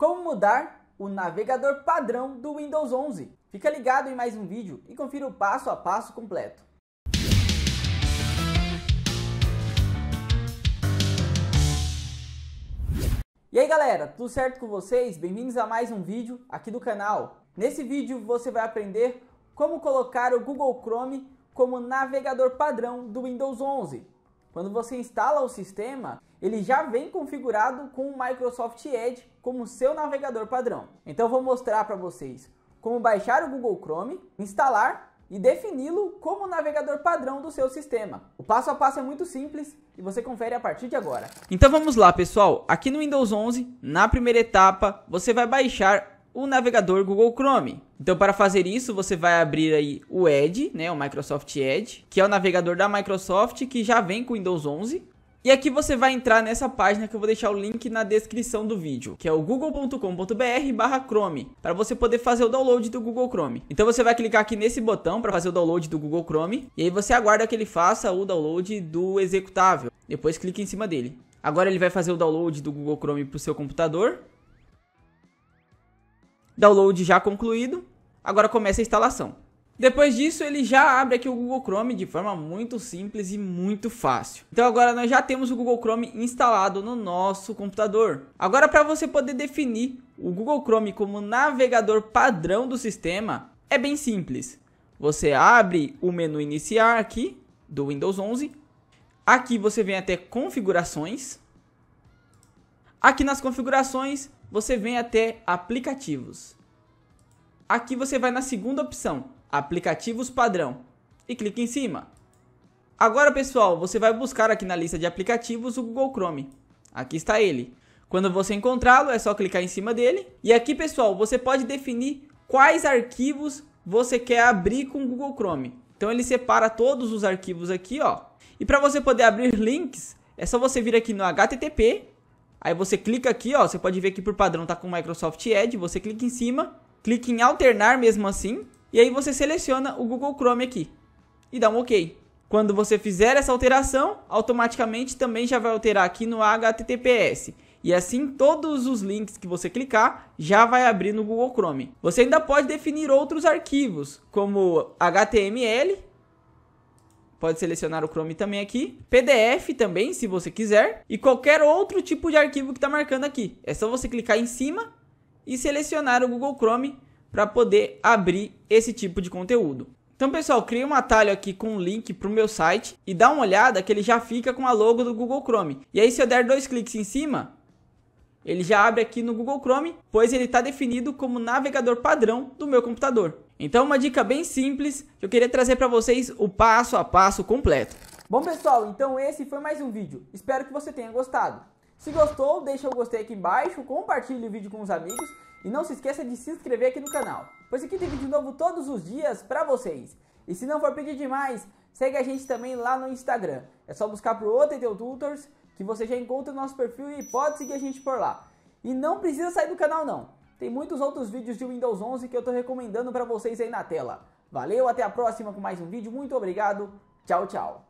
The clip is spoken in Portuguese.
Como mudar o navegador padrão do Windows 11. Fica ligado em mais um vídeo e confira o passo a passo completo. E aí galera, tudo certo com vocês? Bem-vindos a mais um vídeo aqui do canal. Nesse vídeo você vai aprender como colocar o Google Chrome como navegador padrão do Windows 11. Quando você instala o sistema, ele já vem configurado com o Microsoft Edge como seu navegador padrão. Então vou mostrar para vocês como baixar o Google Chrome, instalar e defini-lo como navegador padrão do seu sistema. O passo a passo é muito simples e você confere a partir de agora. Então vamos lá, pessoal. Aqui no Windows 11, na primeira etapa, você vai baixar o navegador Google Chrome. Então, para fazer isso, você vai abrir aí o Edge, né, o Microsoft Edge, que é o navegador da Microsoft que já vem com Windows 11. E aqui você vai entrar nessa página que eu vou deixar o link na descrição do vídeo, que é o google.com.br/chrome, para você poder fazer o download do Google Chrome. Então você vai clicar aqui nesse botão para fazer o download do Google Chrome, e aí você aguarda que ele faça o download do executável. Depois clica em cima dele. Agora ele vai fazer o download do Google Chrome para o seu computador. Download já concluído. Agora começa a instalação. Depois disso, ele já abre aqui o Google Chrome de forma muito simples e muito fácil. Então agora nós já temos o Google Chrome instalado no nosso computador. Agora para você poder definir o Google Chrome como navegador padrão do sistema, é bem simples. Você abre o menu iniciar aqui do Windows 11. Aqui você vem até configurações. Aqui nas configurações, você vem até aplicativos. Aqui você vai na segunda opção, aplicativos padrão, e clica em cima. Agora pessoal, você vai buscar aqui na lista de aplicativos o Google Chrome. Aqui está ele. Quando você encontrá-lo, é só clicar em cima dele. E aqui pessoal, você pode definir quais arquivos você quer abrir com o Google Chrome. Então ele separa todos os arquivos aqui, ó. E para você poder abrir links, é só você vir aqui no HTTP Aí você clica aqui, ó, você pode ver que por padrão tá com Microsoft Edge, você clica em cima, clica em alternar mesmo assim, e aí você seleciona o Google Chrome aqui e dá um OK. Quando você fizer essa alteração, automaticamente também já vai alterar aqui no HTTPS. E assim todos os links que você clicar já vai abrir no Google Chrome. Você ainda pode definir outros arquivos, como HTML pode selecionar o Chrome também aqui, PDF também, se você quiser, e qualquer outro tipo de arquivo que está marcando aqui. É só você clicar em cima e selecionar o Google Chrome para poder abrir esse tipo de conteúdo. Então, pessoal, criei um atalho aqui com um link para o meu site e dá uma olhada que ele já fica com a logo do Google Chrome. E aí, se eu der dois cliques em cima, ele já abre aqui no Google Chrome, pois ele está definido como navegador padrão do meu computador. Então uma dica bem simples, que eu queria trazer para vocês o passo a passo completo. Bom pessoal, então esse foi mais um vídeo. Espero que você tenha gostado. Se gostou, deixa o gostei aqui embaixo, compartilhe o vídeo com os amigos e não se esqueça de se inscrever aqui no canal, pois aqui tem vídeo novo todos os dias para vocês. E se não for pedir demais, segue a gente também lá no Instagram. É só buscar por OTT Tutors que você já encontra o nosso perfil e pode seguir a gente por lá. E não precisa sair do canal não. Tem muitos outros vídeos de Windows 11 que eu estou recomendando para vocês aí na tela. Valeu, até a próxima com mais um vídeo. Muito obrigado. Tchau, tchau.